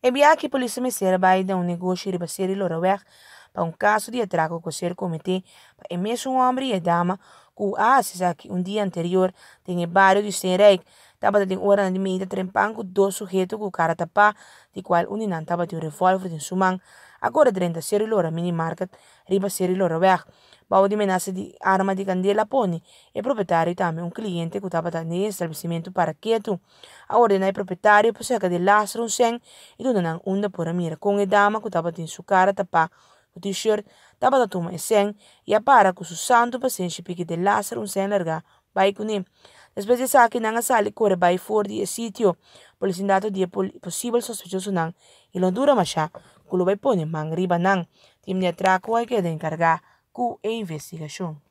E bem aqui, polícia me ser de um negócio de basear e para um caso de atraco que ser cometido para mesmo homem e dama que o assisa que um dia anterior tem bairro de Stenreich Taba tem hora na dimita trempang ku do sujeitos com cara tapa, de qual uninan de um un revolver de sumang. Agora 30 seri lora mini market, riba seri lora weg. bau di de arma de candela poni e proprietário também um cliente ku taba tani estabelecimento para quieto. A ordena il proprietario poseca de lastra um sen e donanan unda a mira com e dama ku taba de su cara tapa o t-shirt taba da tuma e sen e para ku su santo paciente pique de lastra um sen larga. Vai com ele. Después de saque, Nagasaki, Kurebai, Fordi, for di sitio polisindato di posible sospechoso ng Ilondura Masha, Kulubay Pone, Mangriba ng Team de Atraco ay queda encargar ku e investigación.